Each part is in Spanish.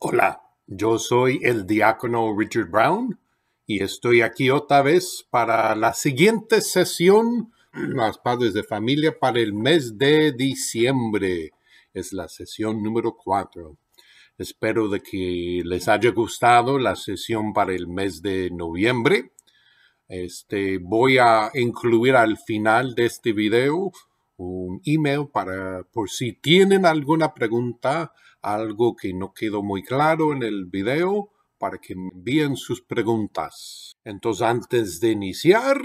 Hola, yo soy el diácono Richard Brown y estoy aquí otra vez para la siguiente sesión, los padres de familia, para el mes de diciembre. Es la sesión número 4. Espero de que les haya gustado la sesión para el mes de noviembre este, voy a incluir al final de este video un email para por si tienen alguna pregunta, algo que no quedó muy claro en el video, para que envíen sus preguntas. Entonces, antes de iniciar,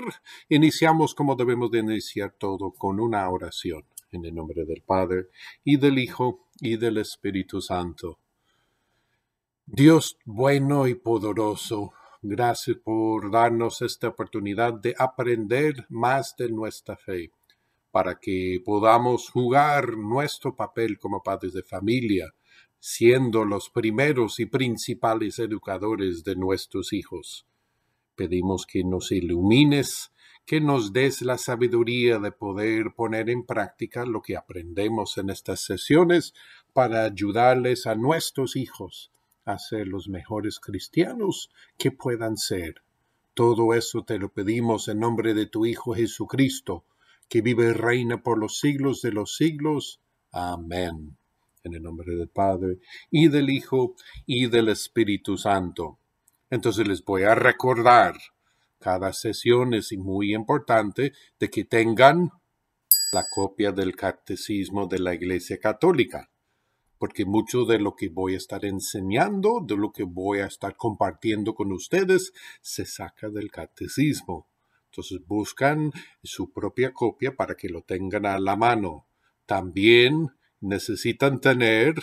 iniciamos como debemos de iniciar todo con una oración en el nombre del Padre y del Hijo y del Espíritu Santo. Dios bueno y poderoso, Gracias por darnos esta oportunidad de aprender más de nuestra fe, para que podamos jugar nuestro papel como padres de familia, siendo los primeros y principales educadores de nuestros hijos. Pedimos que nos ilumines, que nos des la sabiduría de poder poner en práctica lo que aprendemos en estas sesiones para ayudarles a nuestros hijos a ser los mejores cristianos que puedan ser. Todo eso te lo pedimos en nombre de tu Hijo Jesucristo, que vive y reina por los siglos de los siglos. Amén. En el nombre del Padre, y del Hijo, y del Espíritu Santo. Entonces les voy a recordar, cada sesión es muy importante, de que tengan la copia del Catecismo de la Iglesia Católica porque mucho de lo que voy a estar enseñando, de lo que voy a estar compartiendo con ustedes, se saca del catecismo. Entonces buscan su propia copia para que lo tengan a la mano. También necesitan tener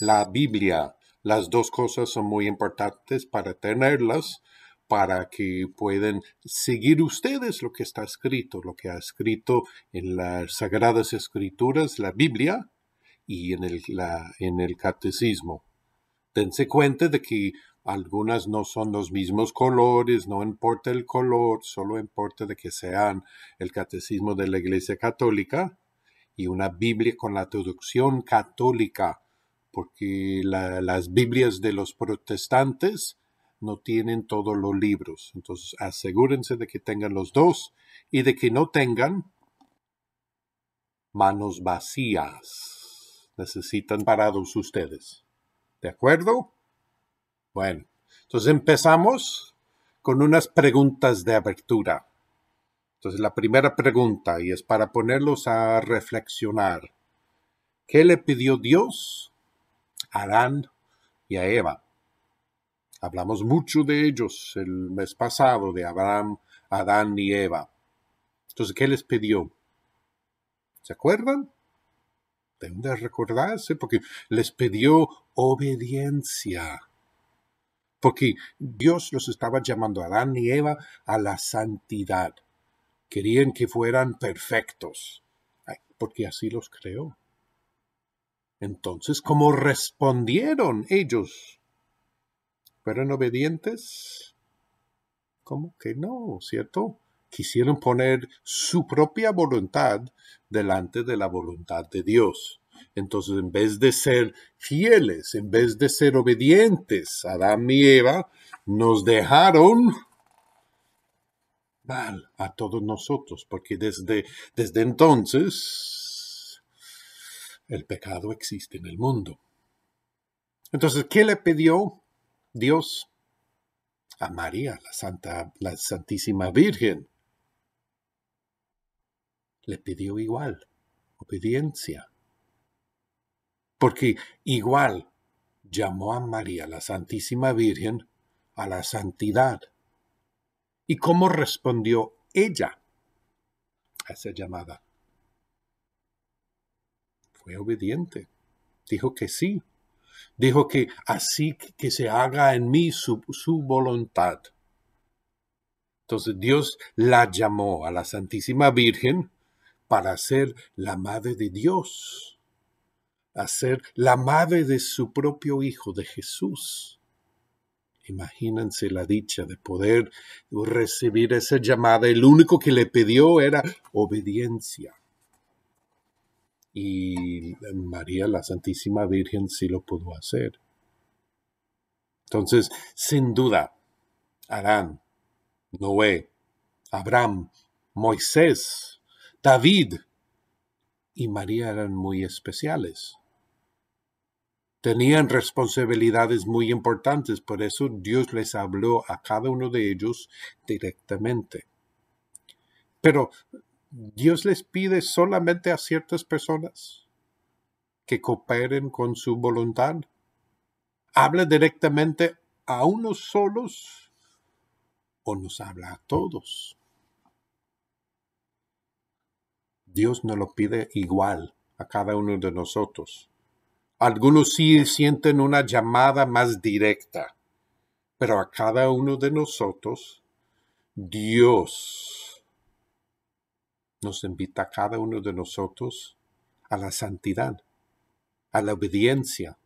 la Biblia. Las dos cosas son muy importantes para tenerlas, para que puedan seguir ustedes lo que está escrito, lo que ha escrito en las Sagradas Escrituras, la Biblia, y en el, en el catecismo. Dense cuenta de que algunas no son los mismos colores, no importa el color, solo importa de que sean el catecismo de la Iglesia Católica y una Biblia con la traducción católica, porque las Biblias de los protestantes no tienen todos los libros. Entonces asegúrense de que tengan los dos y de que no tengan manos vacías necesitan parados ustedes. ¿De acuerdo? Bueno, entonces empezamos con unas preguntas de apertura. Entonces la primera pregunta, y es para ponerlos a reflexionar. ¿Qué le pidió Dios a Adán y a Eva? Hablamos mucho de ellos el mes pasado, de Abraham, Adán y Eva. Entonces, ¿qué les pidió? ¿Se acuerdan? deben de recordarse porque les pidió obediencia. Porque Dios los estaba llamando a Adán y Eva a la santidad. Querían que fueran perfectos, porque así los creó. Entonces, ¿cómo respondieron ellos? ¿Fueron obedientes? ¿Cómo que no? ¿Cierto? quisieron poner su propia voluntad delante de la voluntad de Dios. Entonces, en vez de ser fieles, en vez de ser obedientes, Adán y Eva nos dejaron mal a todos nosotros, porque desde, desde entonces el pecado existe en el mundo. Entonces, ¿qué le pidió Dios a María, la, Santa, la Santísima Virgen? le pidió igual, obediencia. Porque igual llamó a María la Santísima Virgen a la santidad. ¿Y cómo respondió ella a esa llamada? Fue obediente. Dijo que sí. Dijo que así que se haga en mí su, su voluntad. Entonces Dios la llamó a la Santísima Virgen para ser la madre de Dios, a ser la madre de su propio Hijo, de Jesús. Imagínense la dicha de poder recibir esa llamada. El único que le pidió era obediencia. Y María, la Santísima Virgen, sí lo pudo hacer. Entonces, sin duda, Adán, Noé, Abraham, Moisés, David y María eran muy especiales. Tenían responsabilidades muy importantes, por eso Dios les habló a cada uno de ellos directamente. Pero Dios les pide solamente a ciertas personas que cooperen con su voluntad. Habla directamente a unos solos o nos habla a todos. Dios nos lo pide igual a cada uno de nosotros. Algunos sí sienten una llamada más directa, pero a cada uno de nosotros, Dios nos invita a cada uno de nosotros a la santidad, a la obediencia.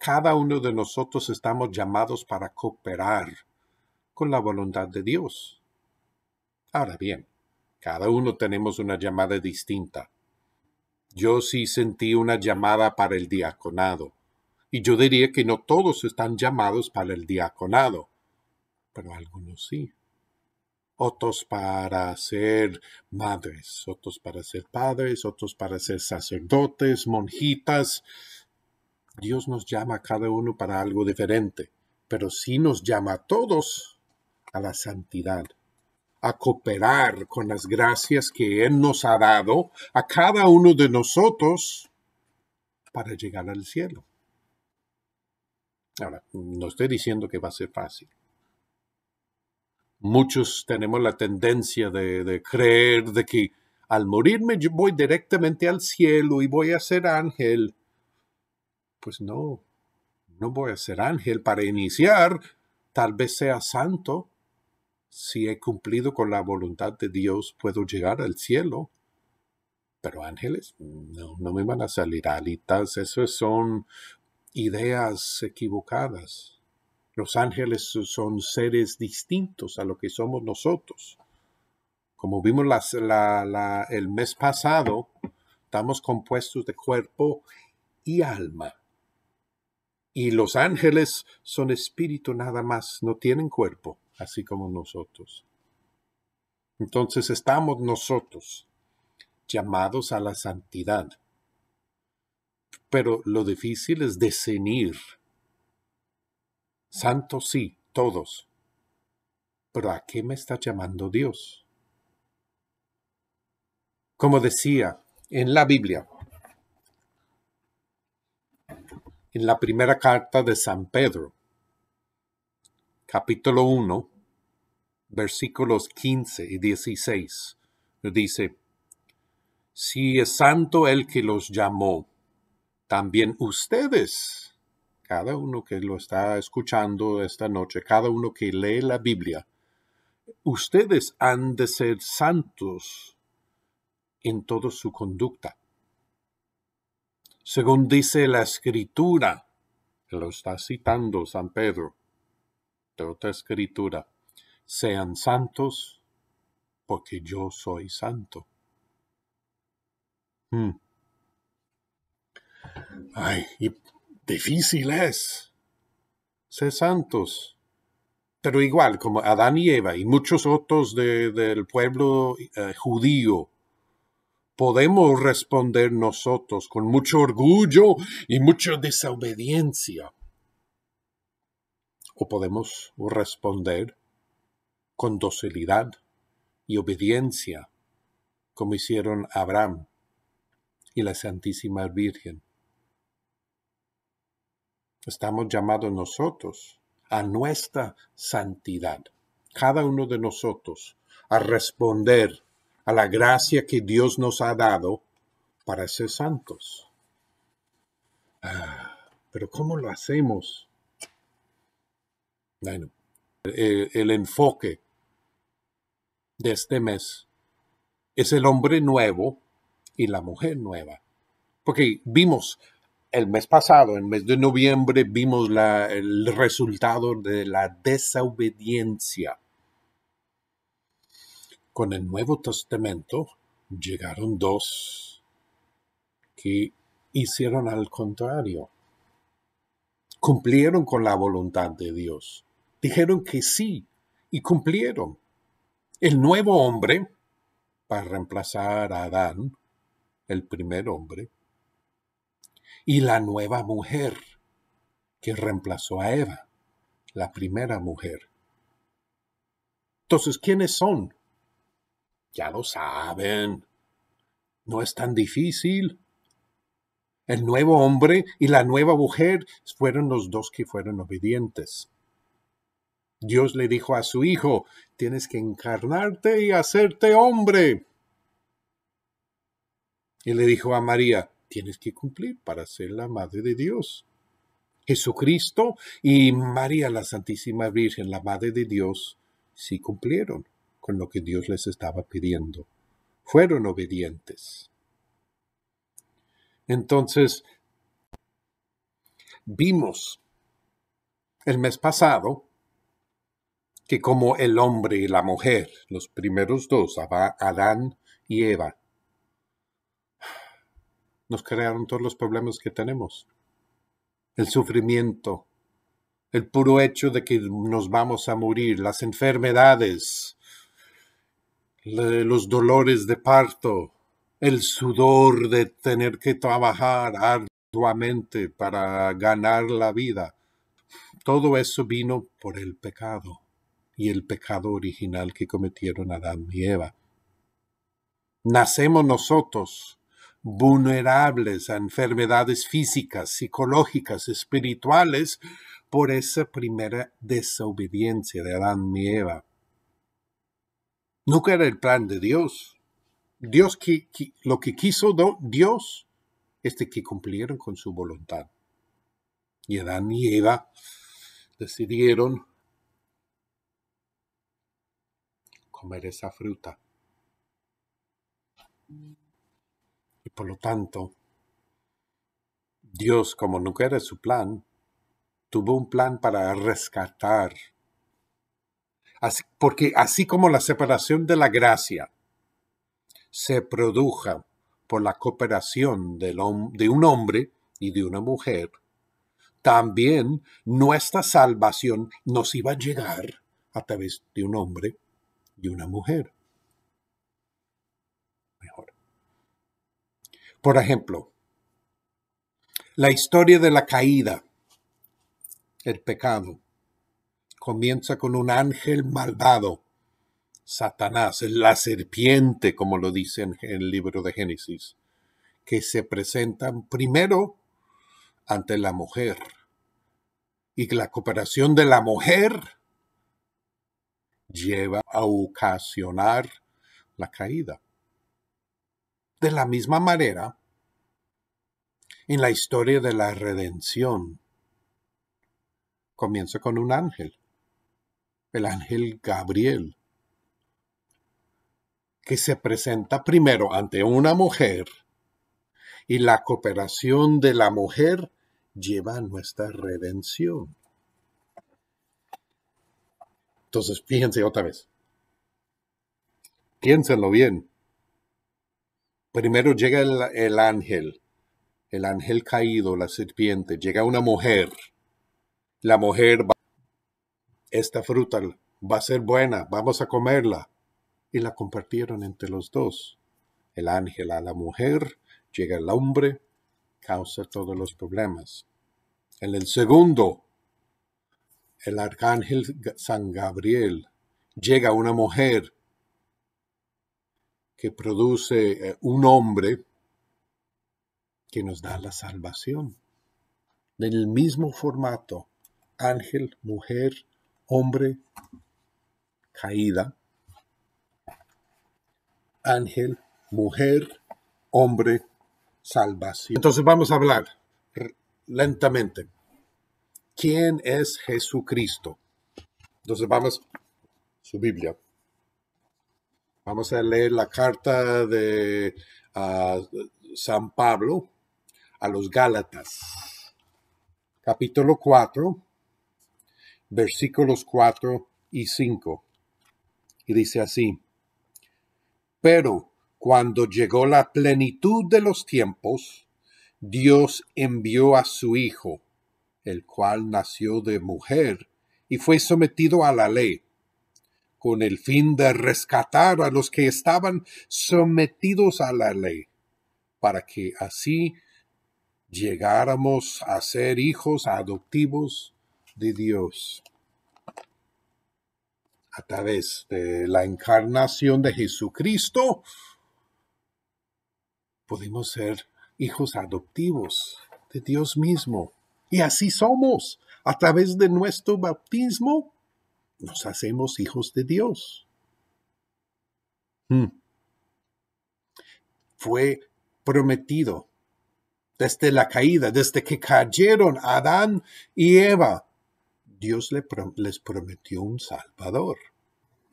Cada uno de nosotros estamos llamados para cooperar con la voluntad de Dios. Ahora bien, cada uno tenemos una llamada distinta. Yo sí sentí una llamada para el diaconado, y yo diría que no todos están llamados para el diaconado, pero algunos sí. Otros para ser madres, otros para ser padres, otros para ser sacerdotes, monjitas. Dios nos llama a cada uno para algo diferente, pero sí nos llama a todos a la santidad a cooperar con las gracias que Él nos ha dado a cada uno de nosotros para llegar al cielo. Ahora, no estoy diciendo que va a ser fácil. Muchos tenemos la tendencia de, creer de que al morirme voy directamente al cielo y voy a ser ángel. Pues no, no voy a ser ángel. Para iniciar, tal vez sea santo, si he cumplido con la voluntad de Dios, puedo llegar al cielo. Pero ángeles no, me van a salir alitas, esas son ideas equivocadas. Los ángeles son seres distintos a lo que somos nosotros. Como vimos el mes pasado, estamos compuestos de cuerpo y alma. Y los ángeles son espíritu nada más, no tienen cuerpo así como nosotros. Entonces estamos nosotros llamados a la santidad. Pero lo difícil es discernir. Santos sí, todos. Pero ¿a qué me está llamando Dios? Como decía en la Biblia, en la primera carta de San Pedro, capítulo 1, versículos 15 y 16, dice, Si es santo el que los llamó, también ustedes, cada uno que lo está escuchando esta noche, cada uno que lee la Biblia, ustedes han de ser santos en toda su conducta. Según dice la escritura, lo está citando San Pedro, otra escritura, sean santos porque yo soy santo. Hmm. Ay, difícil es ser santos. Pero igual, como Adán y Eva y muchos otros del pueblo eh, judío, podemos responder nosotros con mucho orgullo y mucha desobediencia o podemos responder con docilidad y obediencia, como hicieron Abraham y la Santísima Virgen. Estamos llamados nosotros a nuestra santidad, cada uno de nosotros, a responder a la gracia que Dios nos ha dado para ser santos. Ah, pero ¿cómo lo hacemos? Bueno, el, enfoque de este mes es el hombre nuevo y la mujer nueva. Porque vimos el mes pasado, el mes de noviembre, vimos el resultado de la desobediencia. Con el Nuevo Testamento llegaron dos que hicieron al contrario. Cumplieron con la voluntad de Dios dijeron que sí y cumplieron. El nuevo hombre, para reemplazar a Adán, el primer hombre, y la nueva mujer, que reemplazó a Eva, la primera mujer. Entonces, ¿quiénes son? Ya lo saben. No es tan difícil. El nuevo hombre y la nueva mujer fueron los dos que fueron obedientes. Dios le dijo a su hijo, tienes que encarnarte y hacerte hombre. Y le dijo a María, tienes que cumplir para ser la madre de Dios. Jesucristo y María la Santísima Virgen, la madre de Dios, sí cumplieron con lo que Dios les estaba pidiendo. Fueron obedientes. Entonces, vimos el mes pasado que como el hombre y la mujer, los primeros dos, Adán y Eva, nos crearon todos los problemas que tenemos. El sufrimiento, el puro hecho de que nos vamos a morir, las enfermedades, los dolores de parto, el sudor de tener que trabajar arduamente para ganar la vida. Todo eso vino por el pecado y el pecado original que cometieron Adán y Eva. Nacemos nosotros vulnerables a enfermedades físicas, psicológicas, espirituales, por esa primera desobediencia de Adán y Eva. Nunca era el plan de Dios. Dios que, lo que quiso Dios es este que cumplieron con su voluntad. Y Adán y Eva decidieron comer esa fruta. Y por lo tanto, Dios, como nunca era su plan, tuvo un plan para rescatar. porque así como la separación de la gracia se produjo por la cooperación de un hombre y de una mujer, también nuestra salvación nos iba a llegar a través de un hombre y una mujer. Mejor. Por ejemplo, la historia de la caída, el pecado, comienza con un ángel malvado, Satanás, la serpiente, como lo dice en el libro de Génesis, que se presentan primero ante la mujer. Y la cooperación de la mujer lleva a ocasionar la caída. De la misma manera, en la historia de la redención, comienza con un ángel, el ángel Gabriel, que se presenta primero ante una mujer y la cooperación de la mujer lleva a nuestra redención. Entonces, fíjense otra vez. Piénsenlo bien. Primero llega el, el ángel, el ángel caído, la serpiente, llega una mujer. La mujer va, esta fruta va a ser buena, vamos a comerla. Y la compartieron entre los dos. El ángel a la mujer, llega el hombre, causa todos los problemas. En el segundo, el arcángel San Gabriel, llega una mujer que produce eh, un hombre que nos da la salvación. En el mismo formato, ángel, mujer, hombre, caída, ángel, mujer, hombre, salvación. Entonces vamos a hablar lentamente quién es Jesucristo. Entonces vamos, a su Biblia. Vamos a leer la carta de San Pablo a los Gálatas, capítulo 4, versículos 4 y 5. Y dice así, pero cuando llegó la plenitud de los tiempos, Dios envió a su Hijo el cual nació de mujer y fue sometido a la ley, con el fin de rescatar a los que estaban sometidos a la ley, para que así llegáramos a ser hijos adoptivos de Dios. A través de la encarnación de Jesucristo, podemos ser hijos adoptivos de Dios mismo. Y así somos. A través de nuestro bautismo nos hacemos hijos de Dios. Hmm. Fue prometido desde la caída, desde que cayeron Adán y Eva. Dios les prometió un Salvador.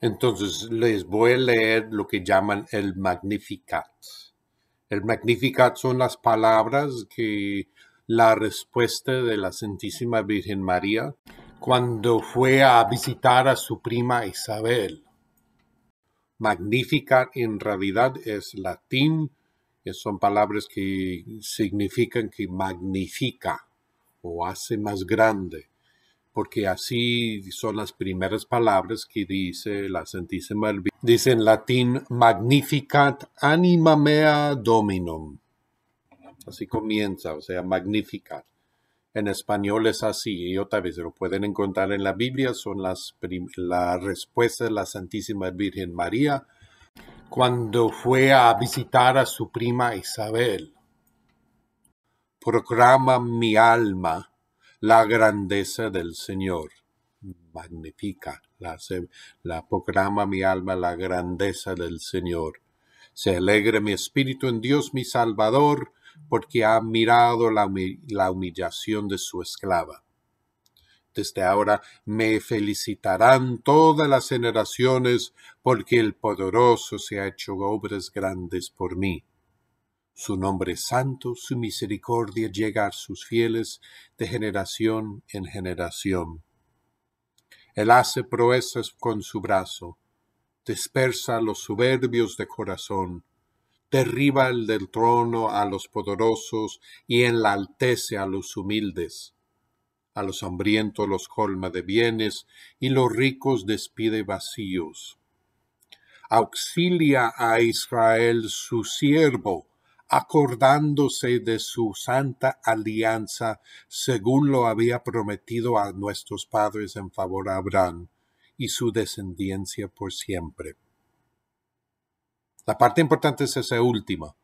Entonces les voy a leer lo que llaman el Magnificat. El Magnificat son las palabras que la respuesta de la Santísima Virgen María cuando fue a visitar a su prima Isabel. Magnífica en realidad es latín, son palabras que significan que magnifica o hace más grande, porque así son las primeras palabras que dice la Santísima Virgen. Dice en latín, magnificat anima mea dominum Así comienza, o sea, magnificar. En español es así, y otra vez lo pueden encontrar en la Biblia, son las la respuesta de la Santísima Virgen María cuando fue a visitar a su prima Isabel. Proclama mi alma la grandeza del Señor. Magnifica, la, la proclama mi alma la grandeza del Señor. Se alegra mi espíritu en Dios mi Salvador porque ha mirado la, humillación de su esclava. Desde ahora me felicitarán todas las generaciones, porque el poderoso se ha hecho obras grandes por mí. Su nombre es santo, su misericordia llega a sus fieles de generación en generación. Él hace proezas con su brazo, dispersa los soberbios de corazón, derriba el del trono a los poderosos y alteza a los humildes. A los hambrientos los colma de bienes y los ricos despide vacíos. Auxilia a Israel su siervo, acordándose de su santa alianza, según lo había prometido a nuestros padres en favor a Abraham y su descendencia por siempre. La parte importante es esa última.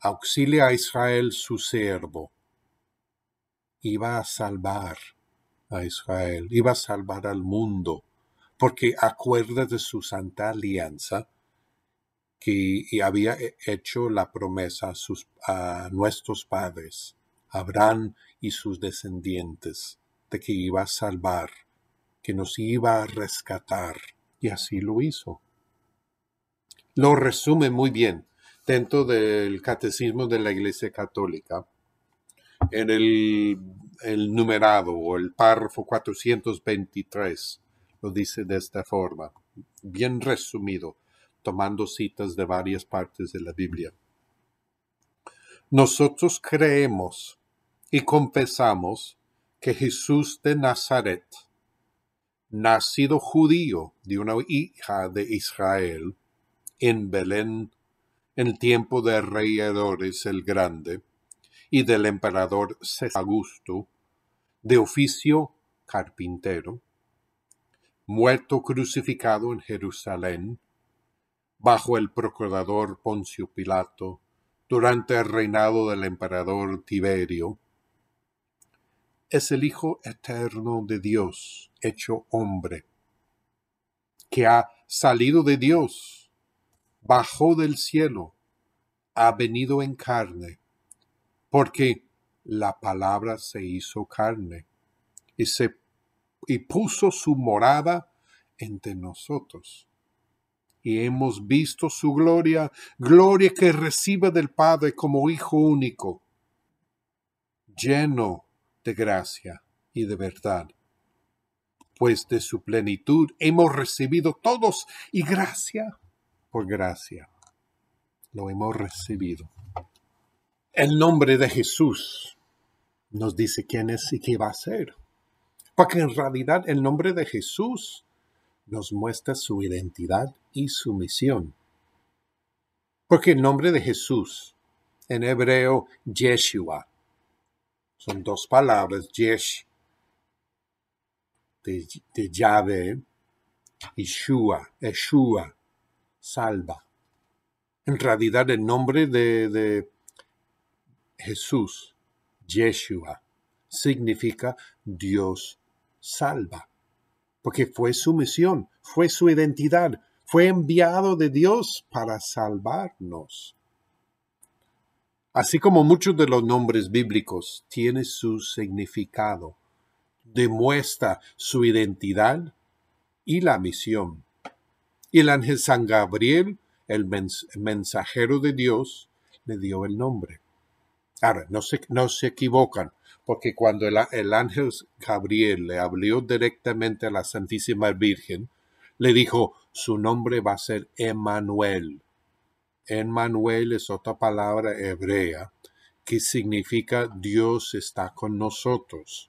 Auxilia a Israel su siervo. Iba a salvar a Israel, iba a salvar al mundo, porque acuerda de su santa alianza que había hecho la promesa a, a nuestros padres, Abraham y sus descendientes, de que iba a salvar, que nos iba a rescatar, y así lo hizo lo resume muy bien dentro del catecismo de la Iglesia Católica, en el, numerado o el párrafo 423, lo dice de esta forma, bien resumido, tomando citas de varias partes de la Biblia. Nosotros creemos y confesamos que Jesús de Nazaret, nacido judío de una hija de Israel, en Belén, en tiempo de rey Herodes el Grande y del emperador César Augusto, de oficio carpintero, muerto crucificado en Jerusalén, bajo el procurador Poncio Pilato, durante el reinado del emperador Tiberio, es el Hijo eterno de Dios, hecho hombre, que ha salido de Dios bajó del cielo, ha venido en carne, porque la palabra se hizo carne y, se, puso su morada entre nosotros. Y hemos visto su gloria, gloria que recibe del Padre como Hijo único, lleno de gracia y de verdad. Pues de su plenitud hemos recibido todos y gracia por gracia. Lo hemos recibido. El nombre de Jesús nos dice quién es y qué va a ser. Porque en realidad el nombre de Jesús nos muestra su identidad y su misión. Porque el nombre de Jesús, en hebreo, Yeshua, son dos palabras, Yesh, de, de Yeshua, y Eshua, salva. En realidad el nombre de, de Jesús, Yeshua, significa Dios salva, porque fue su misión, fue su identidad, fue enviado de Dios para salvarnos. Así como muchos de los nombres bíblicos tiene su significado, demuestra su identidad y la misión. Y el ángel San Gabriel, el mensajero de Dios, le dio el nombre. Ahora, no se, no se equivocan, porque cuando el, el ángel Gabriel le habló directamente a la Santísima Virgen, le dijo, su nombre va a ser Emmanuel. Emmanuel es otra palabra hebrea que significa Dios está con nosotros.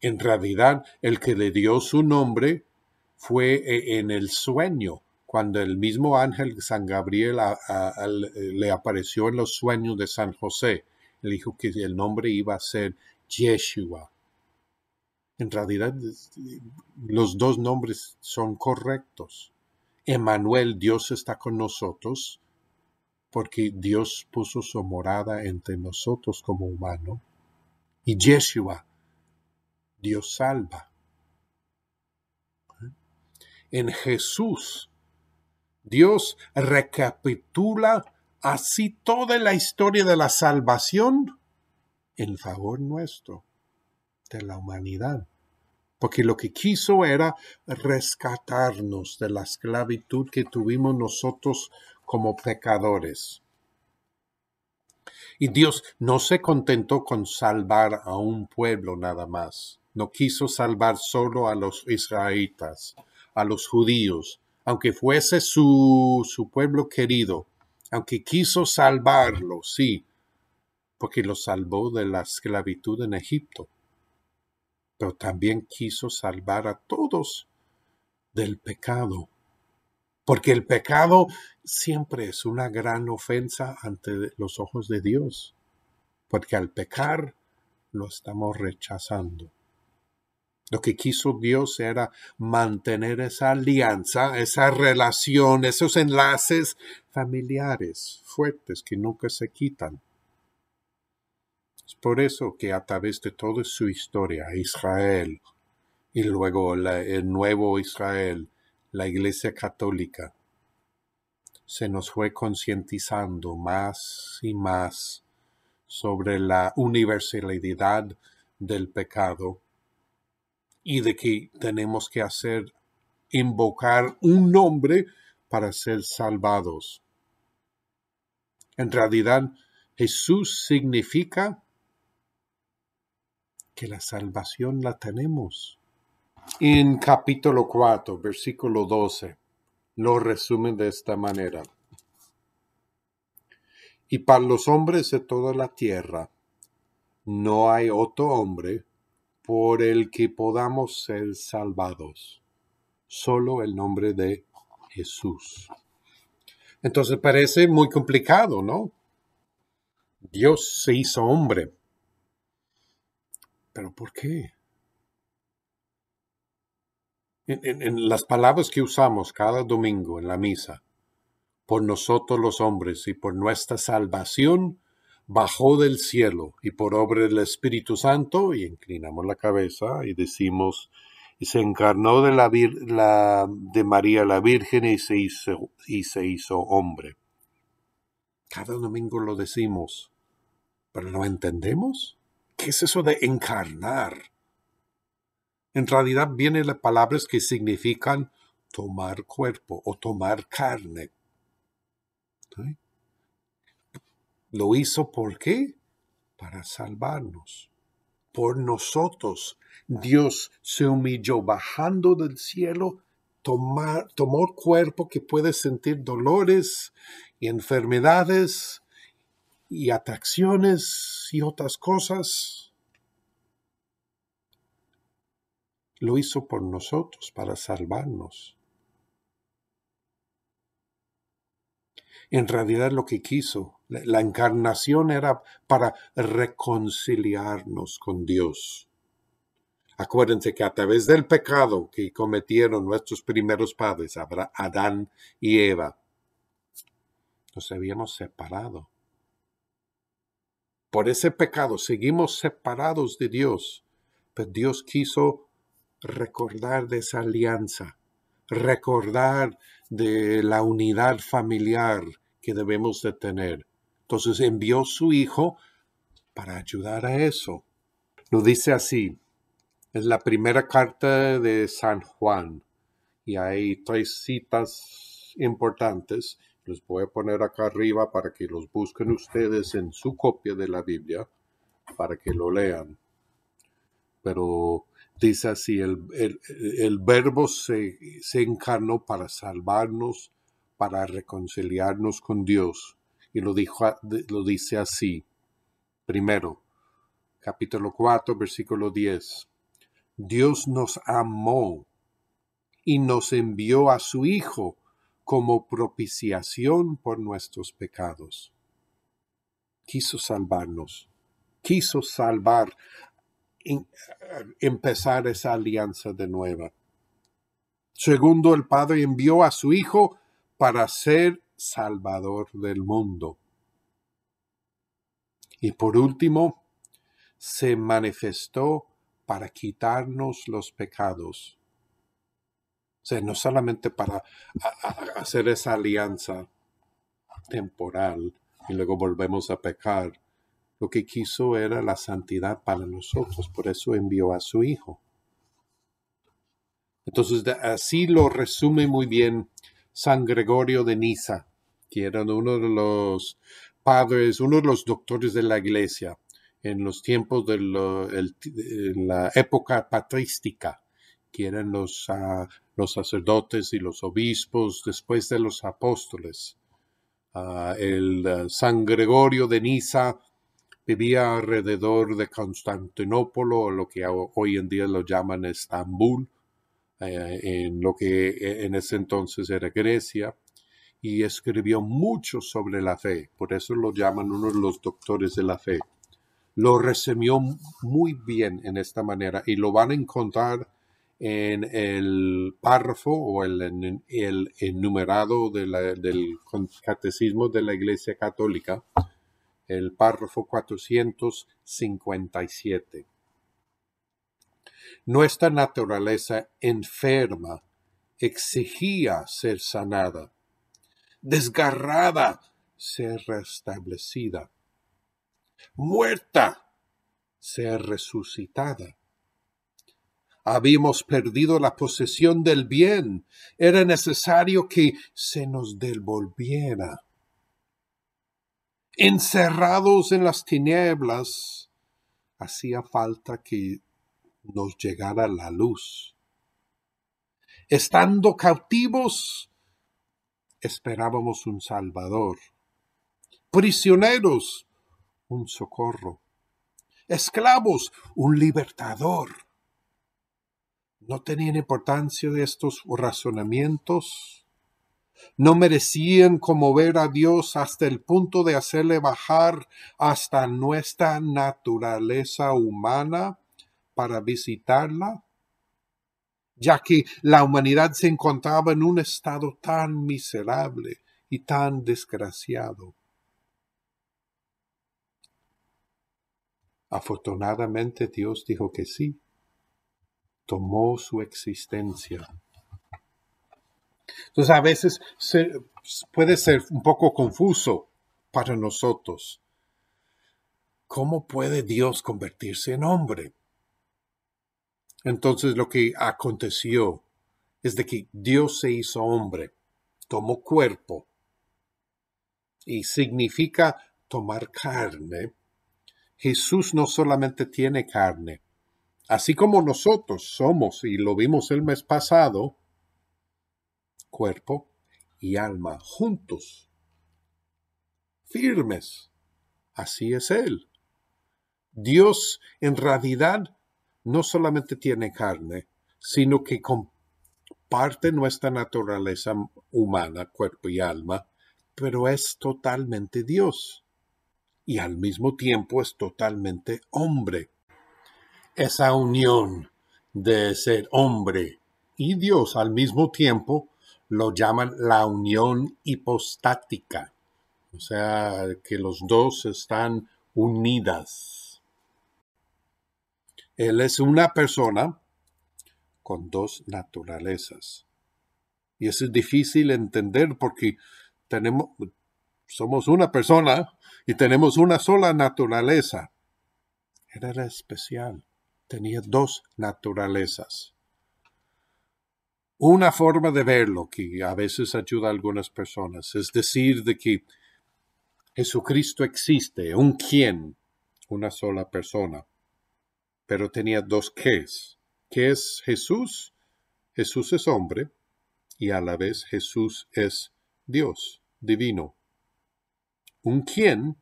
En realidad, el que le dio su nombre fue eh, en el sueño, cuando el mismo ángel San Gabriel eh, le apareció en los sueños de San José. Le dijo que el nombre iba a ser Yeshua. En realidad, los dos nombres son correctos. Emmanuel, Dios está con nosotros, porque Dios puso su morada entre nosotros como humano. Y Yeshua, Dios salva en Jesús. Dios recapitula así toda la historia de la salvación en favor nuestro, de la humanidad, porque lo que quiso era rescatarnos de la esclavitud que tuvimos nosotros como pecadores. Y Dios no se contentó con salvar a un pueblo nada más, no quiso salvar solo a los israelitas, a los judíos, aunque fuese su, su pueblo querido, aunque quiso salvarlo, sí, porque lo salvó de la esclavitud en Egipto, pero también quiso salvar a todos del pecado, porque el pecado siempre es una gran ofensa ante los ojos de Dios, porque al pecar lo estamos rechazando. Lo que quiso Dios era mantener esa alianza, esa relación, esos enlaces familiares fuertes que nunca se quitan. Es por eso que a través de toda su historia, Israel y luego el nuevo Israel, la Iglesia Católica, se nos fue concientizando más y más sobre la universalidad del pecado y de que tenemos que hacer invocar un nombre para ser salvados. En realidad, Jesús significa que la salvación la tenemos. En capítulo 4, versículo 12, lo resumen de esta manera. Y para los hombres de toda la tierra, no hay otro hombre por el que podamos ser salvados. Solo el nombre de Jesús. Entonces parece muy complicado, ¿no? Dios se hizo hombre. ¿Pero por qué? En, en, las palabras que usamos cada domingo en la misa, por nosotros los hombres y por nuestra salvación, bajó del cielo y por obra del Espíritu Santo, y inclinamos la cabeza y decimos, y se encarnó de, la, de María la Virgen y se, hizo, se hizo hombre. Cada domingo lo decimos, pero no entendemos? ¿Qué es eso de encarnar? En realidad vienen las palabras que significan tomar cuerpo o tomar carne. ¿Sí? Lo hizo por qué? Para salvarnos. Por nosotros Dios se humilló bajando del cielo, tomar, tomó cuerpo que puede sentir dolores y enfermedades y atracciones y otras cosas. Lo hizo por nosotros, para salvarnos. En realidad lo que quiso la encarnación era para reconciliarnos con Dios. Acuérdense que a través del pecado que cometieron nuestros primeros padres, Adán y Eva, nos habíamos separado. Por ese pecado seguimos separados de Dios, pero Dios quiso recordar de esa alianza, recordar de la unidad familiar que debemos de tener, entonces envió su Hijo para ayudar a eso. Lo dice así, es la primera carta de San Juan, y hay tres citas importantes. Les voy a poner acá arriba para que los busquen ustedes en su copia de la Biblia, para que lo lean. Pero dice así, el, verbo se encarnó para salvarnos, para reconciliarnos con Dios y lo, dijo, lo dice así. Primero, capítulo 4, versículo 10. Dios nos amó y nos envió a su Hijo como propiciación por nuestros pecados. Quiso salvarnos, quiso salvar, empezar esa alianza de nueva. Segundo, el Padre envió a su Hijo para ser Salvador del mundo. Y por último, se manifestó para quitarnos los pecados. O no solamente para hacer esa alianza temporal y luego volvemos a pecar. Lo que quiso era la santidad para nosotros, por eso envió a su Hijo. Entonces, así lo resume muy bien San Gregorio de Niza, que era uno de los padres, uno de los doctores de la iglesia en los tiempos de, la época patrística, que eran los, ah, los, sacerdotes y los obispos después de los apóstoles. Ah, el ah, San Gregorio de Niza vivía alrededor de Constantinopolo, lo que hoy en día lo llaman Estambul, eh, en lo que en ese entonces era Grecia, y escribió mucho sobre la fe, por eso lo llaman uno de los doctores de la fe. Lo reseñó muy bien en esta manera y lo van a encontrar en el párrafo o el, en, el enumerado del catecismo de la Iglesia Católica, el párrafo 457. Nuestra naturaleza enferma exigía ser sanada, desgarrada, ser restablecida, muerta, ser resucitada. Habíamos perdido la posesión del bien. Era necesario que se nos devolviera. Encerrados en las tinieblas, hacía falta que nos llegara la luz. Estando cautivos, esperábamos un Salvador. Prisioneros, un socorro. Esclavos, un libertador. No tenían importancia estos razonamientos. No merecían conmover a Dios hasta el punto de hacerle bajar hasta nuestra naturaleza humana para visitarla, ya que la humanidad se encontraba en un estado tan miserable y tan desgraciado. Afortunadamente Dios dijo que sí. Tomó su existencia. Entonces a veces puede ser un poco confuso para nosotros. ¿Cómo puede Dios convertirse en hombre? Entonces lo que aconteció es de que Dios se hizo hombre, tomó cuerpo y significa tomar carne. Jesús no solamente tiene carne, así como nosotros somos, y lo vimos el mes pasado, cuerpo y alma juntos, firmes. Así es Él. Dios en realidad no solamente tiene carne, sino que comparte nuestra naturaleza humana, cuerpo y alma, pero es totalmente Dios y al mismo tiempo es totalmente hombre. Esa unión de ser hombre y Dios al mismo tiempo lo llaman la unión hipostática, o sea, que los dos están unidas. Él es una persona con dos naturalezas. Y eso es difícil entender porque tenemos, somos una persona y tenemos una sola naturaleza. Él era especial, tenía dos naturalezas. Una forma de verlo que a veces ayuda a algunas personas es decir de que Jesucristo existe, un quién, una sola persona pero tenía dos qués. ¿Qué es Jesús? Jesús es hombre y a la vez Jesús es Dios, divino. Un quién,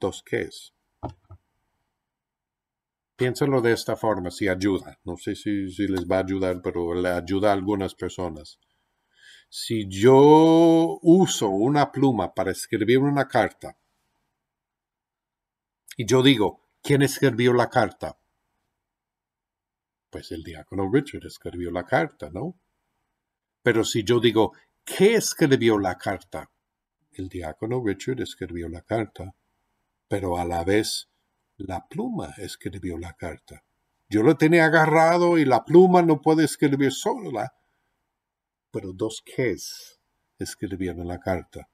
dos qués. Piénsalo de esta forma, si ayuda. No sé si, si les va a ayudar, pero le ayuda a algunas personas. Si yo uso una pluma para escribir una carta y yo digo, ¿quién escribió la carta? pues el diácono Richard escribió la carta, ¿no? Pero si yo digo, ¿qué escribió la carta? El diácono Richard escribió la carta, pero a la vez la pluma escribió la carta. Yo lo tenía agarrado y la pluma no puede escribir sola, pero dos ques escribieron la carta.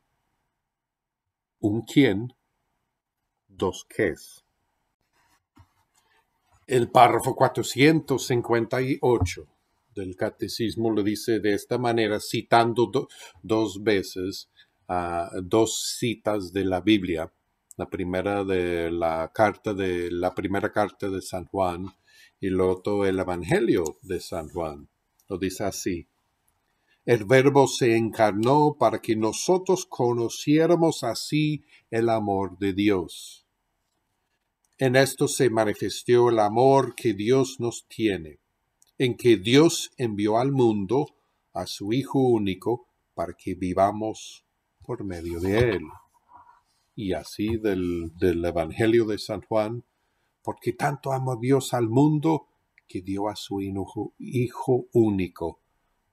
Un quién, dos qués. El párrafo 458 del catecismo lo dice de esta manera, citando dos veces ah, dos citas de la Biblia. La primera de la carta de la primera carta de San Juan y lo otro el Evangelio de San Juan. Lo dice así. El verbo se encarnó para que nosotros conociéramos así el amor de Dios en esto se manifestó el amor que Dios nos tiene, en que Dios envió al mundo a su Hijo único para que vivamos por medio de Él. Y así del, Evangelio de San Juan, porque tanto amó Dios al mundo que dio a su hijo único,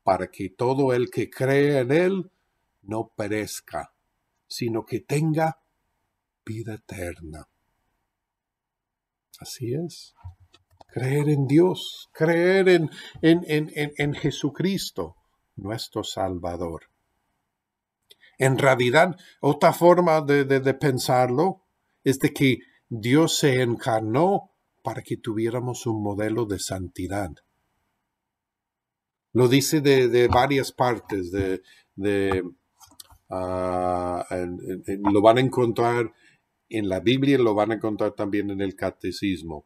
para que todo el que cree en Él no perezca, sino que tenga vida eterna. Así es. Creer en Dios, creer en, en, en, Jesucristo, nuestro Salvador. En realidad, otra forma de, pensarlo es de que Dios se encarnó para que tuviéramos un modelo de santidad. Lo dice de, varias partes, de, de ah, lo van a encontrar en la Biblia lo van a encontrar también en el Catecismo,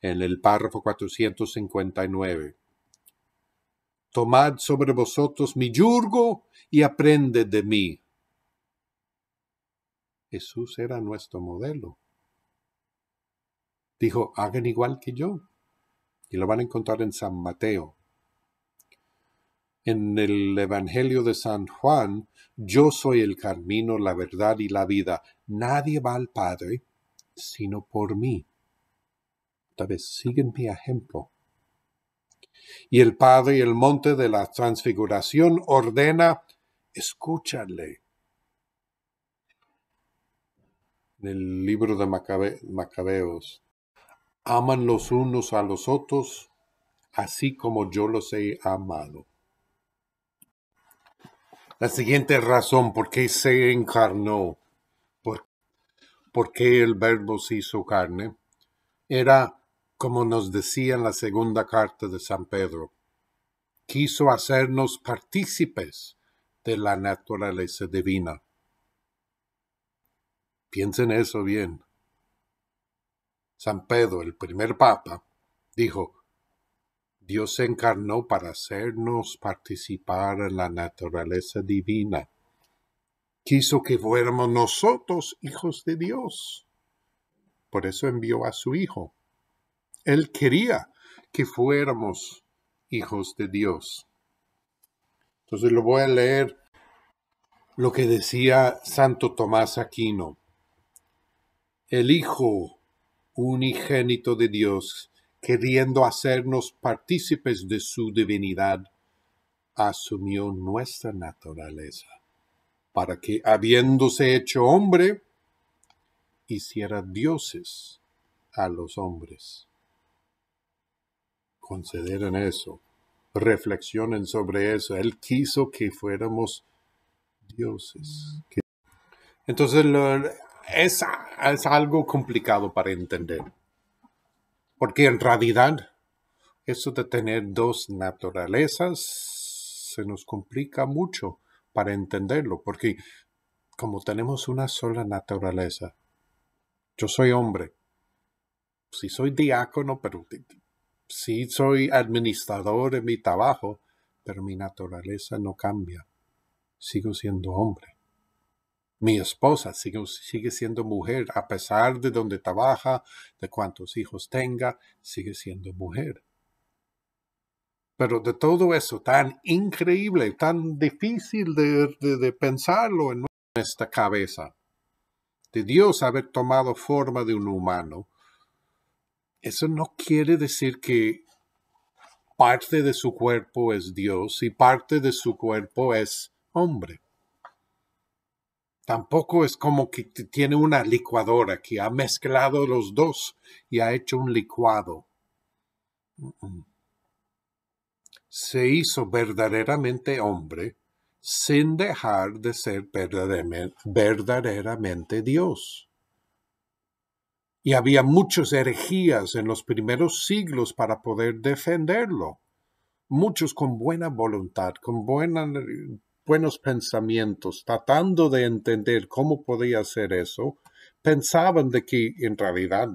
en el párrafo 459. Tomad sobre vosotros mi yurgo y aprended de mí. Jesús era nuestro modelo. Dijo, hagan igual que yo. Y lo van a encontrar en San Mateo en el Evangelio de San Juan, yo soy el camino, la verdad y la vida. Nadie va al Padre sino por mí. Tal vez siguen mi ejemplo. Y el Padre, el monte de la transfiguración, ordena, escúchale. En el libro de Macabeos, aman los unos a los otros, así como yo los he amado. La siguiente razón por qué se encarnó, por, qué el verbo se hizo carne, era, como nos decía en la segunda carta de San Pedro, quiso hacernos partícipes de la naturaleza divina. Piensen eso bien. San Pedro, el primer papa, dijo, Dios se encarnó para hacernos participar en la naturaleza divina. Quiso que fuéramos nosotros hijos de Dios. Por eso envió a su Hijo. Él quería que fuéramos hijos de Dios. Entonces lo voy a leer lo que decía Santo Tomás Aquino. El Hijo unigénito de Dios queriendo hacernos partícipes de su divinidad, asumió nuestra naturaleza, para que, habiéndose hecho hombre, hiciera dioses a los hombres. Consideren eso, reflexionen sobre eso. Él quiso que fuéramos dioses. Entonces, es algo complicado para entender. Porque en realidad, eso de tener dos naturalezas se nos complica mucho para entenderlo, porque como tenemos una sola naturaleza, yo soy hombre, si soy diácono, pero si soy administrador en mi trabajo, pero mi naturaleza no cambia, sigo siendo hombre mi esposa sigue, sigue, siendo mujer, a pesar de donde trabaja, de cuántos hijos tenga, sigue siendo mujer. Pero de todo eso tan increíble, tan difícil de, de pensarlo en nuestra cabeza, de Dios haber tomado forma de un humano, eso no quiere decir que parte de su cuerpo es Dios y parte de su cuerpo es hombre tampoco es como que tiene una licuadora que ha mezclado los dos y ha hecho un licuado. Se hizo verdaderamente hombre sin dejar de ser verdaderamente Dios. Y había muchas herejías en los primeros siglos para poder defenderlo muchos con buena voluntad, con buena buenos pensamientos, tratando de entender cómo podía ser eso, pensaban de que en realidad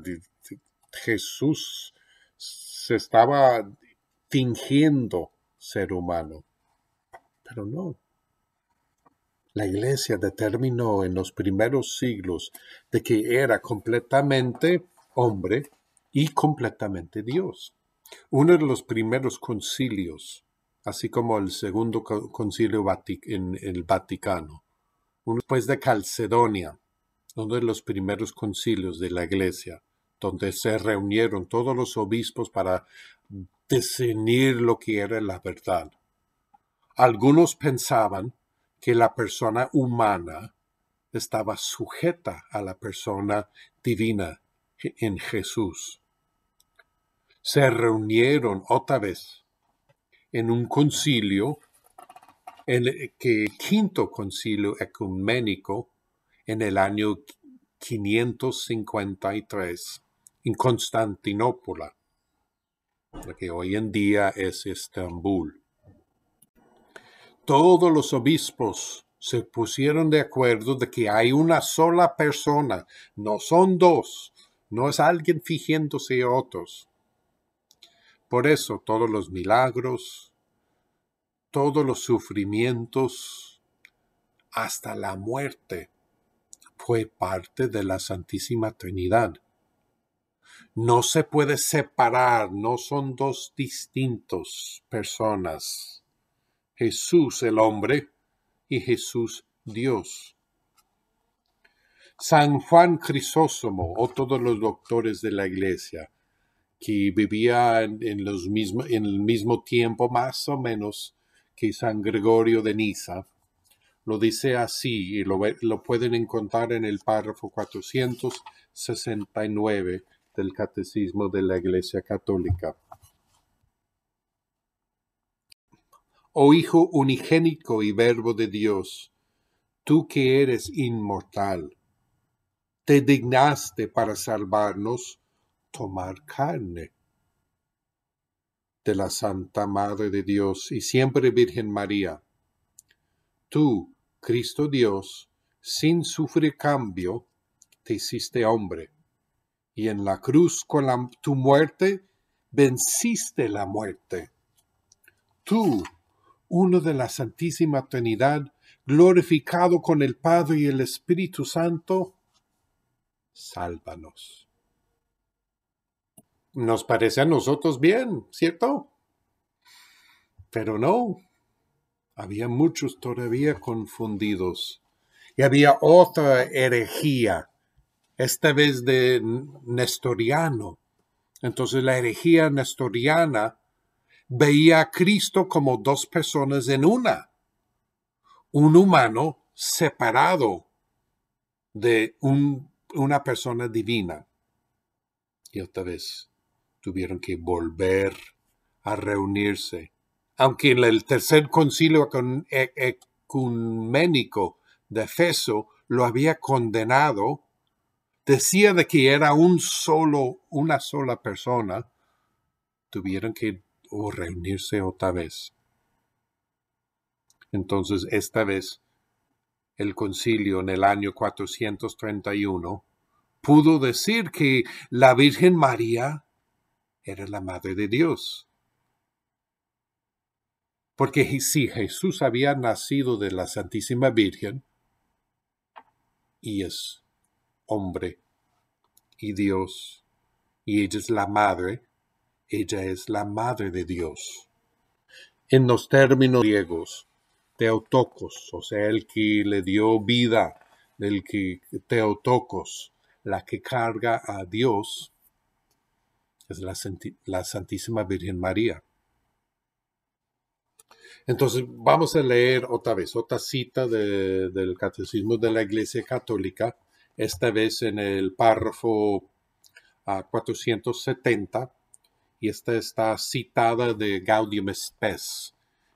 Jesús se estaba fingiendo ser humano. Pero no. La iglesia determinó en los primeros siglos de que era completamente hombre y completamente Dios. Uno de los primeros concilios así como el Segundo Concilio en el Vaticano. Uno después de Calcedonia, uno de los primeros concilios de la Iglesia, donde se reunieron todos los obispos para definir lo que era la verdad. Algunos pensaban que la persona humana estaba sujeta a la persona divina en Jesús. Se reunieron otra vez en un concilio, el quinto concilio ecuménico en el año 553 en Constantinopla, que hoy en día es Estambul. Todos los obispos se pusieron de acuerdo de que hay una sola persona, no son dos, no es alguien fijándose otros, por eso todos los milagros, todos los sufrimientos, hasta la muerte, fue parte de la Santísima Trinidad. No se puede separar, no son dos distintos personas. Jesús el hombre y Jesús Dios. San Juan Crisóstomo o todos los doctores de la Iglesia que vivía en, los en el mismo tiempo más o menos que San Gregorio de Niza. Lo dice así y lo, lo pueden encontrar en el párrafo 469 del Catecismo de la Iglesia Católica. Oh Hijo unigénico y Verbo de Dios, tú que eres inmortal, te dignaste para salvarnos tomar carne de la Santa Madre de Dios y siempre Virgen María. Tú, Cristo Dios, sin sufrir cambio, te hiciste hombre, y en la cruz con tu muerte venciste la muerte. Tú, uno de la Santísima Trinidad, glorificado con el Padre y el Espíritu Santo, sálvanos nos parece a nosotros bien, ¿cierto? Pero no, había muchos todavía confundidos. Y había otra herejía, esta vez de Nestoriano. Entonces la herejía nestoriana veía a Cristo como dos personas en una, un humano separado de una persona divina. Y otra vez, tuvieron que volver a reunirse. Aunque en el tercer concilio e-, ecuménico de Feso lo había condenado, decía de que era un solo, una sola persona, tuvieron que reunirse otra vez. Entonces, esta vez, el concilio en el año 431 pudo decir que la Virgen María era la madre de Dios. Porque si Jesús había nacido de la Santísima Virgen, y es hombre y Dios, y ella es la madre, ella es la madre de Dios. En los términos griegos, Teotocos, o sea, el que le dio vida, el que Teotocos, la que carga a Dios la, Santísima Virgen María. Entonces, vamos a leer otra vez, otra cita del Catecismo de la Iglesia Católica, esta vez en el párrafo 470, ah, y esta está citada de Gaudium Spes,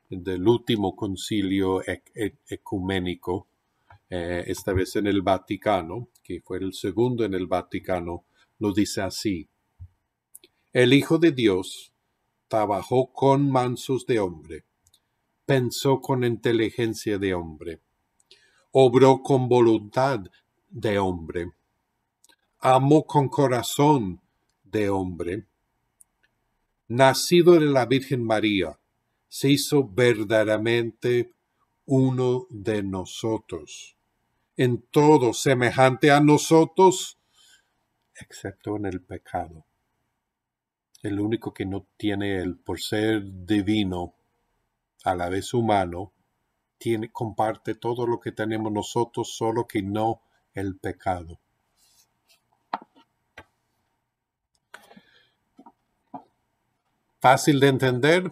del último concilio ecuménico, eh, esta vez en el Vaticano, que fue el segundo en el Vaticano, lo dice así. El Hijo de Dios trabajó con mansos de hombre, pensó con inteligencia de hombre, obró con voluntad de hombre, amó con corazón de hombre. Nacido de la Virgen María, se hizo verdaderamente uno de nosotros, en todo semejante a nosotros, excepto en el pecado el único que no tiene él, por ser divino, a la vez humano, tiene, comparte todo lo que tenemos nosotros, solo que no el pecado. ¿Fácil de entender?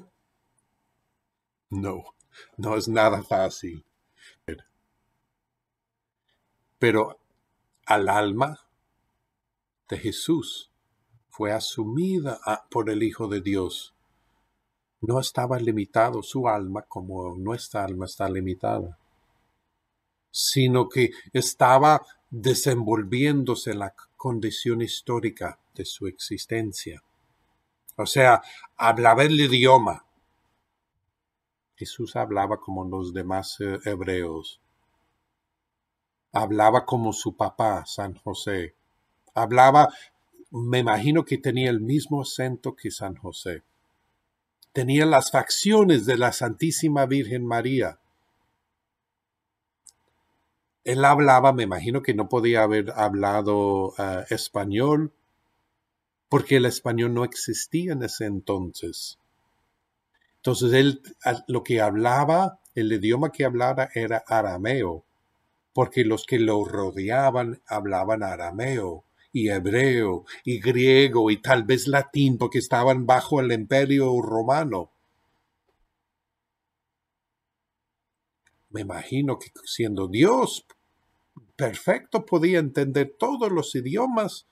No, no es nada fácil. Pero al alma de Jesús fue asumida ah, por el Hijo de Dios. No estaba limitado su alma como nuestra alma está limitada, sino que estaba desenvolviéndose la condición histórica de su existencia. O sea, hablaba el idioma. Jesús hablaba como los demás eh, hebreos. Hablaba como su papá, San José. Hablaba me imagino que tenía el mismo acento que San José. Tenía las facciones de la Santísima Virgen María. Él hablaba, me imagino que no podía haber hablado eh, español, porque el español no existía en ese entonces. Entonces él lo que hablaba, el idioma que hablaba era arameo, porque los que lo rodeaban hablaban arameo y hebreo y griego y tal vez latín porque estaban bajo el imperio romano. Me imagino que siendo Dios perfecto podía entender todos los idiomas,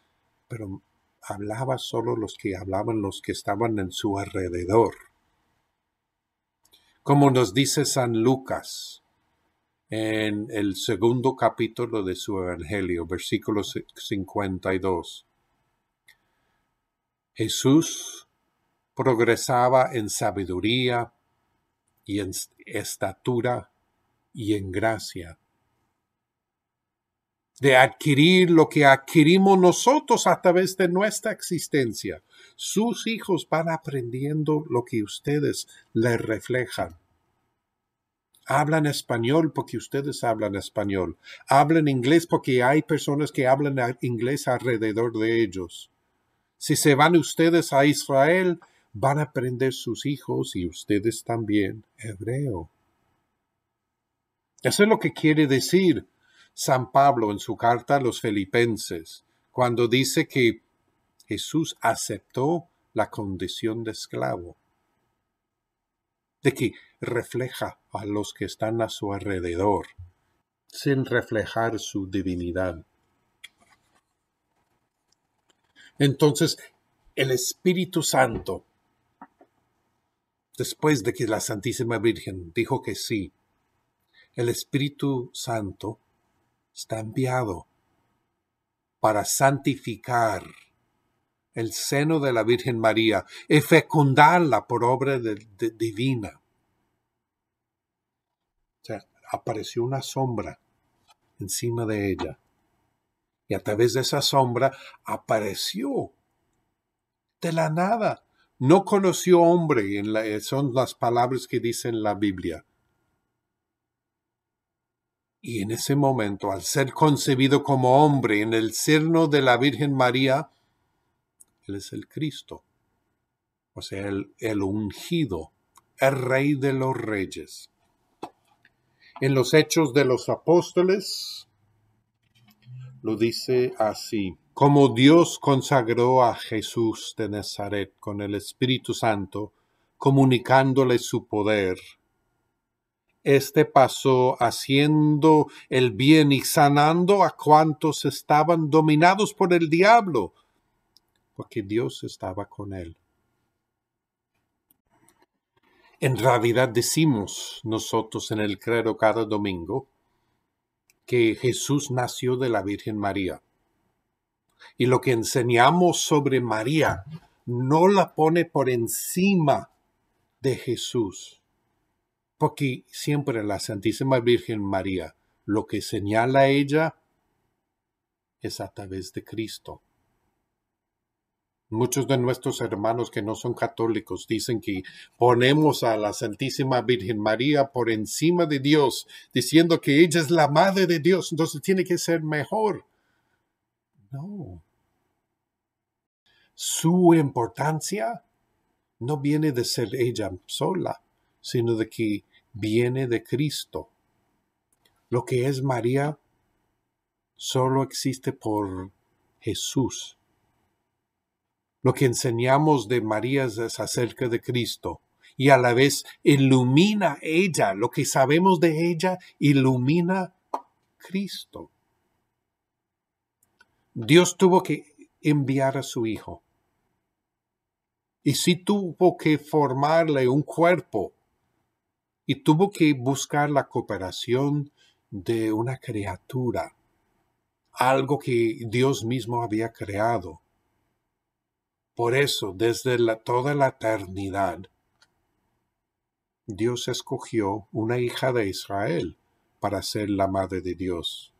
pero hablaba solo los que hablaban los que estaban en su alrededor. Como nos dice San Lucas, en el segundo capítulo de su Evangelio, versículo 52. Jesús progresaba en sabiduría y en estatura y en gracia. De adquirir lo que adquirimos nosotros a través de nuestra existencia. Sus hijos van aprendiendo lo que ustedes les reflejan. Hablan español porque ustedes hablan español. Hablan inglés porque hay personas que hablan inglés alrededor de ellos. Si se van ustedes a Israel, van a aprender sus hijos y ustedes también hebreo. Eso es lo que quiere decir San Pablo en su carta a los filipenses, cuando dice que Jesús aceptó la condición de esclavo de que refleja a los que están a su alrededor, sin reflejar su divinidad. Entonces, el Espíritu Santo, después de que la Santísima Virgen dijo que sí, el Espíritu Santo está enviado para santificar el seno de la Virgen María y fecundarla por obra divina. O sea, apareció una sombra encima de ella. Y a través de esa sombra apareció de la nada. No conoció hombre, en eh, son las palabras que dice la Biblia. Y en ese momento, al ser concebido como hombre en el seno de la Virgen María, es el Cristo, o sea, el, el ungido, el rey de los reyes. En los hechos de los apóstoles lo dice así, como Dios consagró a Jesús de Nazaret con el Espíritu Santo, comunicándole su poder, este pasó haciendo el bien y sanando a cuantos estaban dominados por el diablo, que Dios estaba con él. En realidad decimos nosotros en el credo cada domingo que Jesús nació de la Virgen María. Y lo que enseñamos sobre María no la pone por encima de Jesús, porque siempre la Santísima Virgen María lo que señala ella es a través de Cristo. Muchos de nuestros hermanos que no son católicos dicen que ponemos a la Santísima Virgen María por encima de Dios, diciendo que ella es la Madre de Dios, entonces tiene que ser mejor. No. Su importancia no viene de ser ella sola, sino de que viene de Cristo. Lo que es María solo existe por Jesús lo que enseñamos de María es acerca de Cristo y a la vez ilumina ella, lo que sabemos de ella ilumina Cristo. Dios tuvo que enviar a su Hijo y sí tuvo que formarle un cuerpo y tuvo que buscar la cooperación de una criatura, algo que Dios mismo había creado. Por eso, desde toda la eternidad, Dios escogió una hija de Israel para ser la madre de Dios.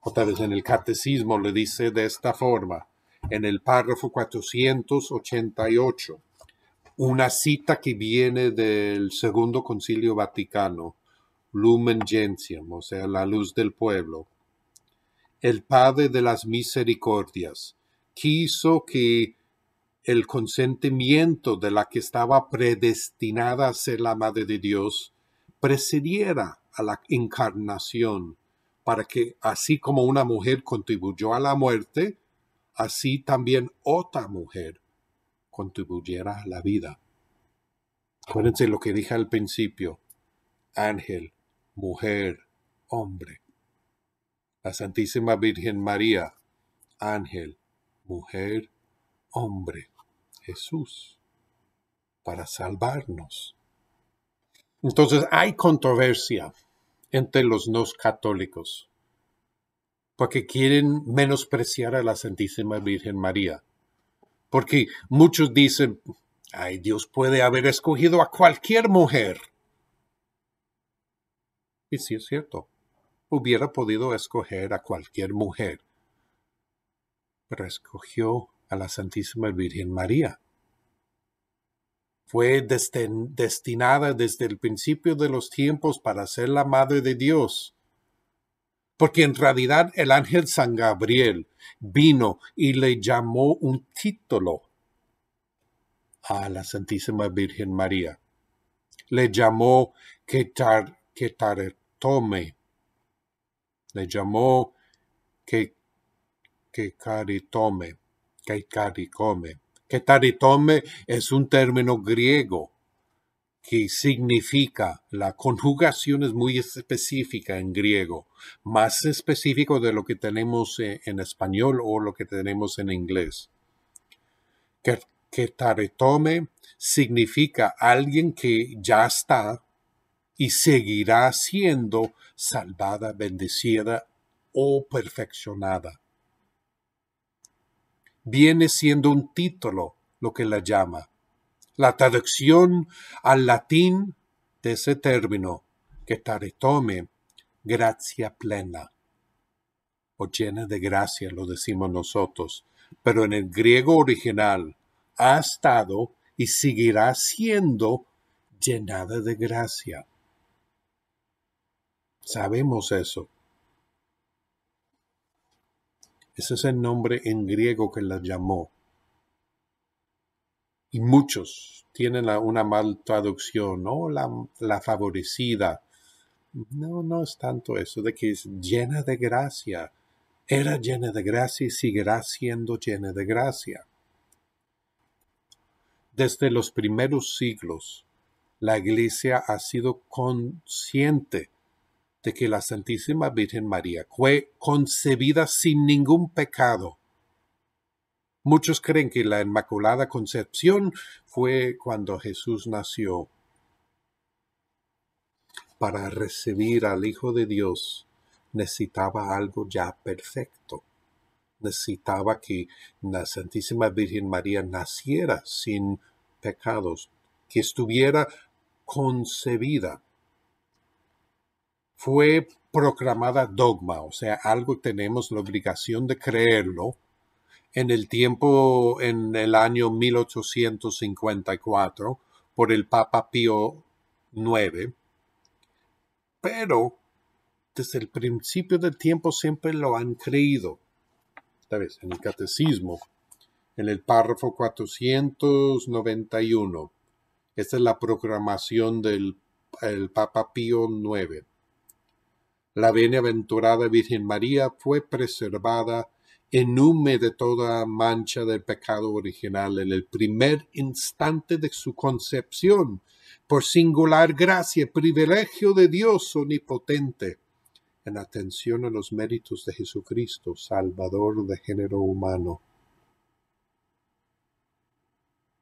Otra vez en el catecismo le dice de esta forma, en el párrafo 488, una cita que viene del Segundo Concilio Vaticano, Lumen Gentium, o sea, la luz del pueblo. El Padre de las Misericordias quiso que el consentimiento de la que estaba predestinada a ser la Madre de Dios precediera a la encarnación, para que así como una mujer contribuyó a la muerte, así también otra mujer contribuyera a la vida. Acuérdense lo que dije al principio, ángel, mujer, hombre. La Santísima Virgen María, ángel, mujer, hombre, Jesús, para salvarnos. Entonces hay controversia entre los no católicos, porque quieren menospreciar a la Santísima Virgen María, porque muchos dicen, ay, Dios puede haber escogido a cualquier mujer. Y sí es cierto, hubiera podido escoger a cualquier mujer rescogió a la Santísima Virgen María. Fue destinada desde el principio de los tiempos para ser la Madre de Dios, porque en realidad el ángel San Gabriel vino y le llamó un título a la Santísima Virgen María. Le llamó Ketar, Tome. Le llamó que que caritome, que caricome. Que taritome es un término griego que significa, la conjugación es muy específica en griego, más específico de lo que tenemos eh, en español o lo que tenemos en inglés. Que, significa alguien que ya está y seguirá siendo salvada, bendecida o perfeccionada viene siendo un título lo que la llama. La traducción al latín de ese término, que tome, gracia plena, o llena de gracia, lo decimos nosotros, pero en el griego original ha estado y seguirá siendo llenada de gracia. Sabemos eso. Ese es el nombre en griego que la llamó. Y muchos tienen una mal traducción, ¿no? La, la favorecida. No, no es tanto eso, de que es llena de gracia. Era llena de gracia y seguirá siendo llena de gracia. Desde los primeros siglos, la iglesia ha sido consciente de que la Santísima Virgen María fue concebida sin ningún pecado. Muchos creen que la Inmaculada Concepción fue cuando Jesús nació para recibir al Hijo de Dios necesitaba algo ya perfecto. Necesitaba que la Santísima Virgen María naciera sin pecados, que estuviera concebida fue proclamada dogma, o sea, algo tenemos la obligación de creerlo en el tiempo, en el año 1854, por el Papa Pío IX. Pero desde el principio del tiempo siempre lo han creído. Esta vez, en el Catecismo, en el párrafo 491. Esta es la proclamación del Papa Pío IX. La bienaventurada Virgen María fue preservada en hume de toda mancha del pecado original en el primer instante de su concepción, por singular gracia, privilegio de Dios omnipotente, en atención a los méritos de Jesucristo, Salvador de género humano.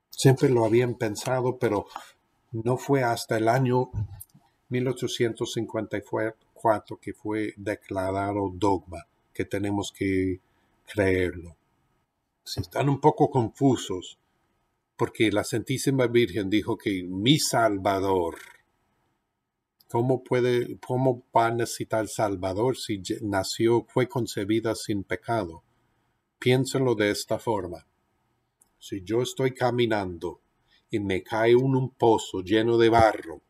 Siempre lo habían pensado, pero no fue hasta el año 1854 que fue declarado dogma, que tenemos que creerlo. Si están un poco confusos, porque la Santísima Virgen dijo que mi Salvador, ¿cómo, puede, cómo va a necesitar Salvador si nació, fue concebida sin pecado? Piénselo de esta forma. Si yo estoy caminando y me cae un, un pozo lleno de barro,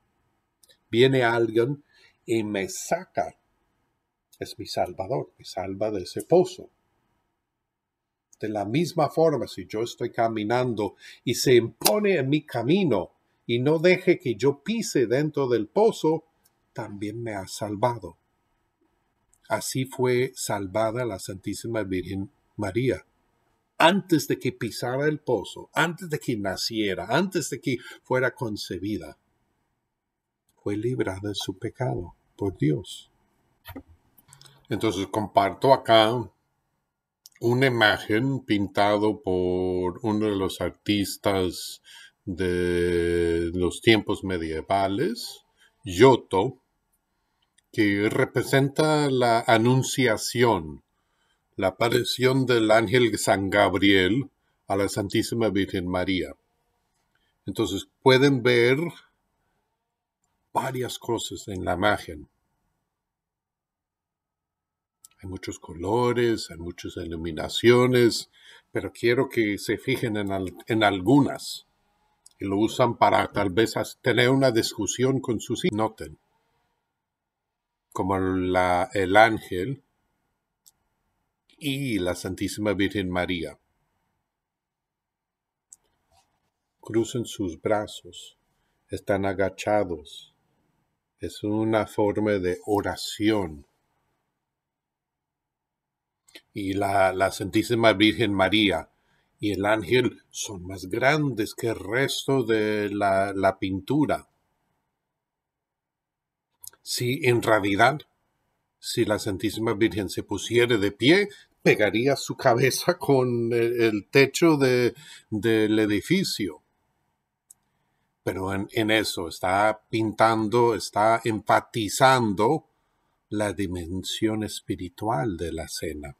viene alguien y me saca. Es mi salvador, me salva de ese pozo. De la misma forma, si yo estoy caminando y se impone en mi camino y no deje que yo pise dentro del pozo, también me ha salvado. Así fue salvada la Santísima Virgen María. Antes de que pisara el pozo, antes de que naciera, antes de que fuera concebida, fue librada de su pecado por Dios. Entonces comparto acá una imagen pintado por uno de los artistas de los tiempos medievales, Giotto, que representa la anunciación, la aparición del ángel San Gabriel a la Santísima Virgen María. Entonces pueden ver varias cosas en la imagen. Hay muchos colores, hay muchas iluminaciones, pero quiero que se fijen en, algunas y lo usan para tal vez tener una discusión con sus hijos. Noten, como el ángel y la Santísima Virgen María. Crucen sus brazos, están agachados es una forma de oración. Y la, Santísima Virgen María y el ángel son más grandes que el resto de la, pintura. Si en realidad, si la Santísima Virgen se pusiera de pie, pegaría su cabeza con el, techo de, del edificio pero en, eso, está pintando, está enfatizando la dimensión espiritual de la cena.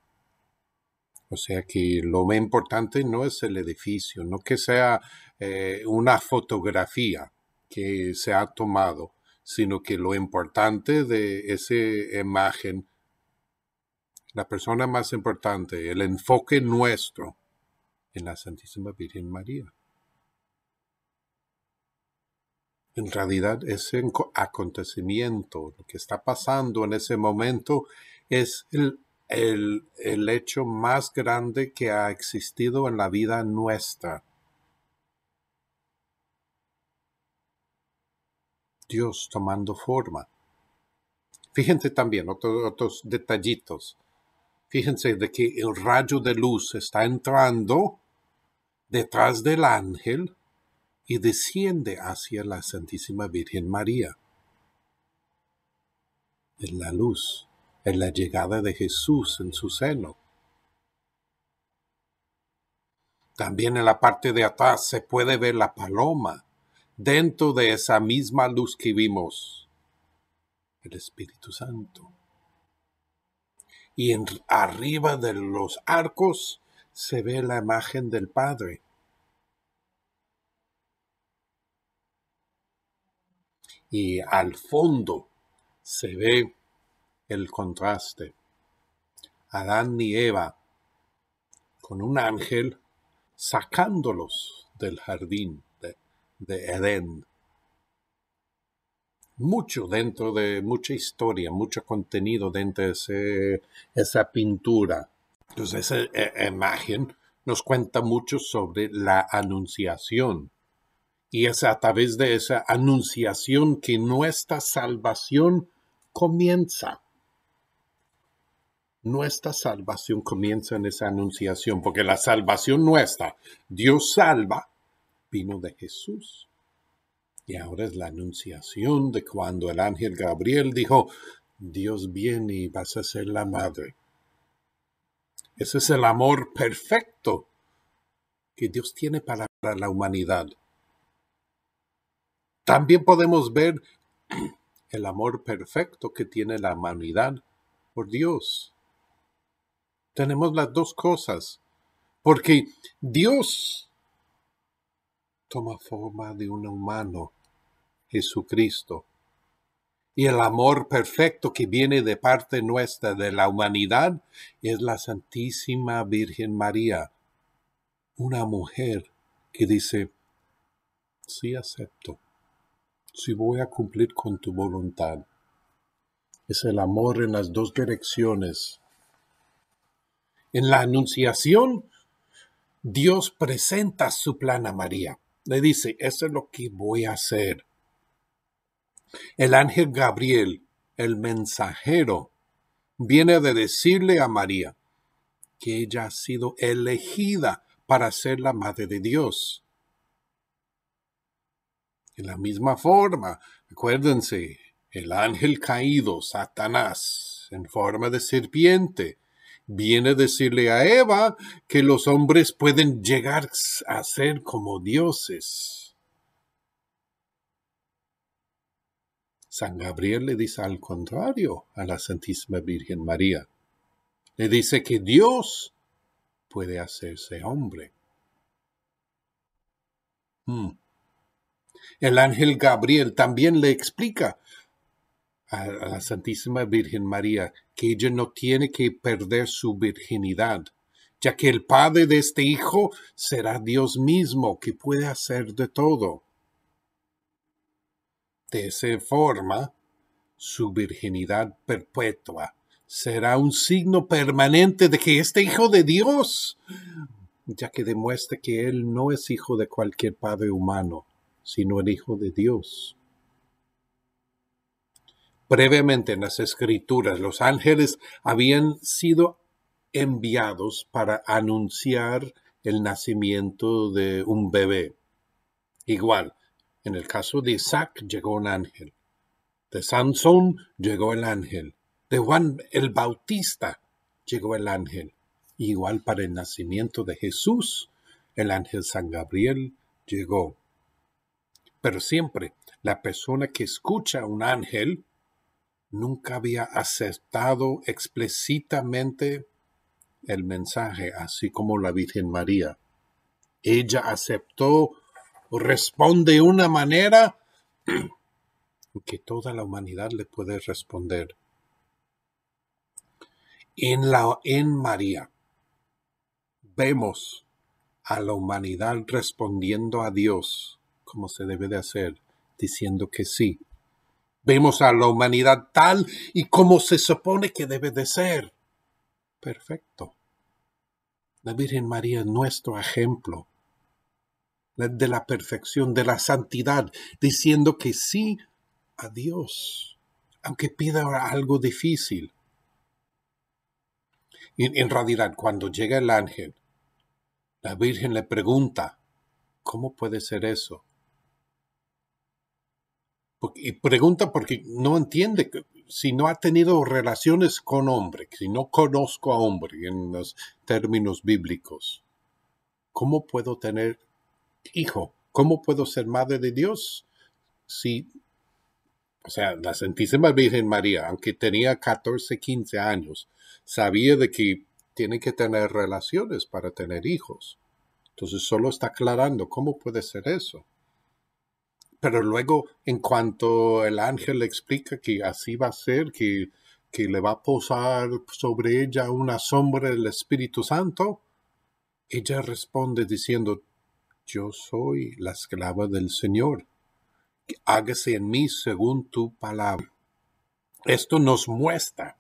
O sea que lo más importante no es el edificio, no que sea eh, una fotografía que se ha tomado, sino que lo importante de esa imagen, la persona más importante, el enfoque nuestro en la Santísima Virgen María. en realidad ese acontecimiento, lo que está pasando en ese momento, es el, hecho más grande que ha existido en la vida nuestra. Dios tomando forma. Fíjense también otros detallitos. Fíjense de que el rayo de luz está entrando detrás del ángel y desciende hacia la Santísima Virgen María. En la luz, en la llegada de Jesús en su seno. También en la parte de atrás se puede ver la paloma dentro de esa misma luz que vimos, el Espíritu Santo. Y arriba de los arcos se ve la imagen del Padre y al fondo se ve el contraste. Adán y Eva con un ángel sacándolos del jardín de, Edén. Mucho dentro de mucha historia, mucho contenido dentro de esa pintura. Entonces esa e, e, imagen nos cuenta mucho sobre la anunciación y es a través de esa anunciación que nuestra salvación comienza. Nuestra salvación comienza en esa anunciación, porque la salvación nuestra, Dios salva, vino de Jesús. Y ahora es la anunciación de cuando el ángel Gabriel dijo, Dios viene y vas a ser la madre. Ese es el amor perfecto que Dios tiene para la humanidad. También podemos ver el amor perfecto que tiene la humanidad por Dios. Tenemos las dos cosas, porque Dios toma forma de un humano, Jesucristo. Y el amor perfecto que viene de parte nuestra de la humanidad es la Santísima Virgen María, una mujer que dice, sí acepto si voy a cumplir con tu voluntad. Es el amor en las dos direcciones. En la anunciación, Dios presenta su plan a María. Le dice, eso es lo que voy a hacer. El ángel Gabriel, el mensajero, viene de decirle a María que ella ha sido elegida para ser la madre de Dios. En la misma forma, acuérdense, el ángel caído, Satanás, en forma de serpiente, viene a decirle a Eva que los hombres pueden llegar a ser como dioses. San Gabriel le dice al contrario a la Santísima Virgen María. Le dice que Dios puede hacerse hombre. Hmm. El ángel Gabriel también le explica a, la Santísima Virgen María que ella no tiene que perder su virginidad, ya que el padre de este hijo será Dios mismo que puede hacer de todo. De esa forma, su virginidad perpetua será un signo permanente de que este hijo de Dios, ya que demuestra que él no es hijo de cualquier padre humano, sino el Hijo de Dios. Previamente en las escrituras, los ángeles habían sido enviados para anunciar el nacimiento de un bebé. Igual, en el caso de Isaac llegó un ángel, de Sansón llegó el ángel, de Juan el Bautista llegó el ángel. Igual para el nacimiento de Jesús, el ángel San Gabriel llegó. Pero siempre, la persona que escucha a un ángel nunca había aceptado explícitamente el mensaje, así como la Virgen María. Ella aceptó, responde de una manera que toda la humanidad le puede responder. En, la, en María vemos a la humanidad respondiendo a Dios como se debe de hacer, diciendo que sí. Vemos a la humanidad tal y como se supone que debe de ser. Perfecto. La Virgen María es nuestro ejemplo de la perfección, de la santidad, diciendo que sí a Dios, aunque pida algo difícil. en realidad, cuando llega el ángel, la Virgen le pregunta, ¿cómo puede ser eso? Y pregunta porque no entiende si no ha tenido relaciones con hombre, si no conozco a hombre en los términos bíblicos. ¿Cómo puedo tener hijo? ¿Cómo puedo ser madre de Dios? Si, o sea, la Santísima Virgen María, aunque tenía 14, 15 años, sabía de que tiene que tener relaciones para tener hijos. Entonces solo está aclarando cómo puede ser eso. Pero luego, en cuanto el ángel le explica que así va a ser, que, le va a posar sobre ella una sombra del Espíritu Santo, ella responde diciendo, yo soy la esclava del Señor, hágase en mí según tu palabra. Esto nos muestra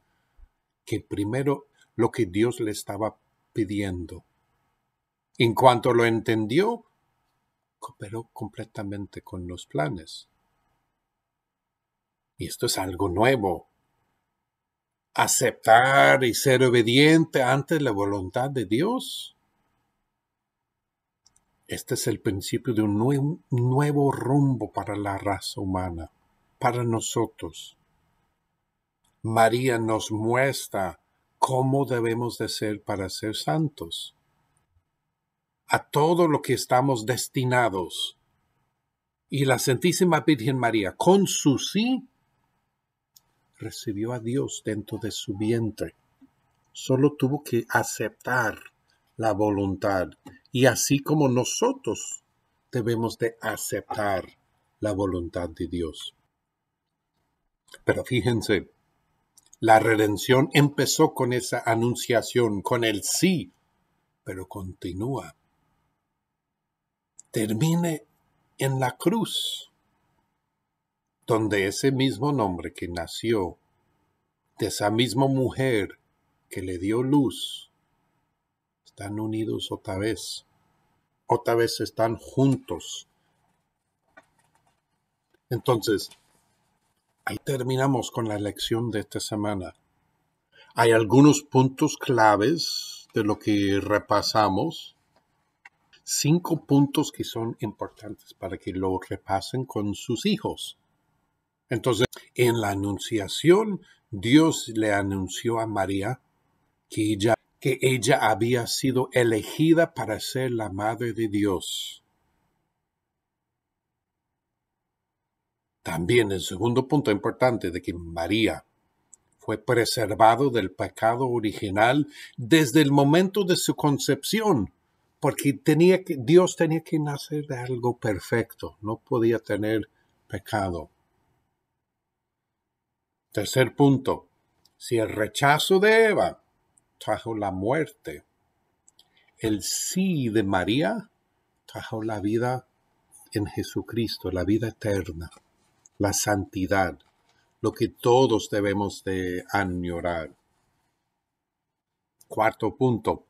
que primero lo que Dios le estaba pidiendo. En cuanto lo entendió, cooperó completamente con los planes. Y esto es algo nuevo. Aceptar y ser obediente ante la voluntad de Dios. Este es el principio de un nuevo, nuevo rumbo para la raza humana, para nosotros. María nos muestra cómo debemos de ser para ser santos a todo lo que estamos destinados. Y la Santísima Virgen María, con su sí, recibió a Dios dentro de su vientre. Solo tuvo que aceptar la voluntad. Y así como nosotros debemos de aceptar la voluntad de Dios. Pero fíjense, la redención empezó con esa anunciación, con el sí, pero continúa termine en la cruz, donde ese mismo nombre que nació de esa misma mujer que le dio luz, están unidos otra vez, otra vez están juntos. Entonces, ahí terminamos con la lección de esta semana. Hay algunos puntos claves de lo que repasamos cinco puntos que son importantes para que lo repasen con sus hijos. Entonces, en la anunciación, Dios le anunció a María que ella, que ella había sido elegida para ser la madre de Dios. También el segundo punto importante de que María fue preservado del pecado original desde el momento de su concepción porque tenía que, Dios tenía que nacer de algo perfecto, no podía tener pecado. Tercer punto, si el rechazo de Eva trajo la muerte, el sí de María trajo la vida en Jesucristo, la vida eterna, la santidad, lo que todos debemos de añorar. Cuarto punto,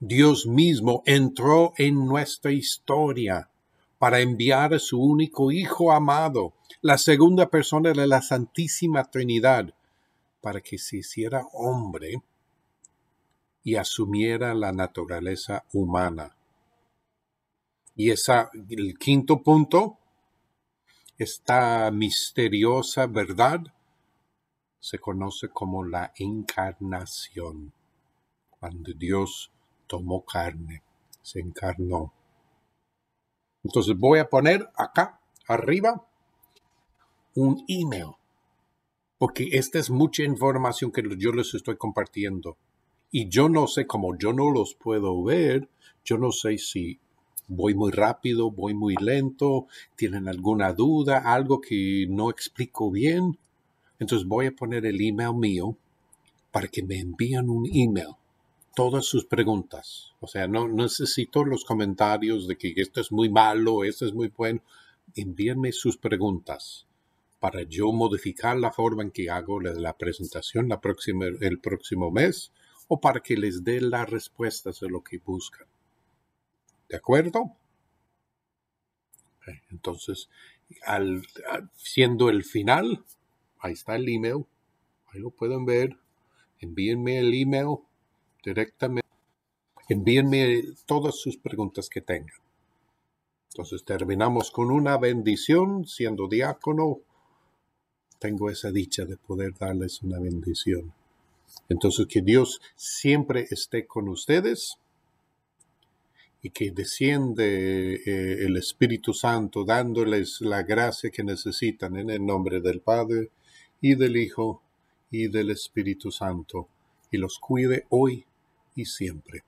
Dios mismo entró en nuestra historia para enviar a su único Hijo amado, la segunda persona de la Santísima Trinidad, para que se hiciera hombre y asumiera la naturaleza humana. Y esa, el quinto punto, esta misteriosa verdad se conoce como la encarnación, cuando Dios tomó carne, se encarnó. Entonces voy a poner acá arriba un email, porque esta es mucha información que yo les estoy compartiendo. Y yo no sé, como yo no los puedo ver, yo no sé si voy muy rápido, voy muy lento, tienen alguna duda, algo que no explico bien. Entonces voy a poner el email mío para que me envíen un email todas sus preguntas. O sea, no necesito los comentarios de que esto es muy malo, esto es muy bueno. Envíenme sus preguntas para yo modificar la forma en que hago la, presentación el próximo mes o para que les dé las respuestas de lo que buscan. ¿De acuerdo? Entonces, al, siendo el final, ahí está el email, ahí lo pueden ver, envíenme el email directamente. Envíenme todas sus preguntas que tengan. Entonces terminamos con una bendición siendo diácono. Tengo esa dicha de poder darles una bendición. Entonces que Dios siempre esté con ustedes y que desciende eh, el Espíritu Santo dándoles la gracia que necesitan en el nombre del Padre y del Hijo y del Espíritu Santo y los cuide hoy y siempre.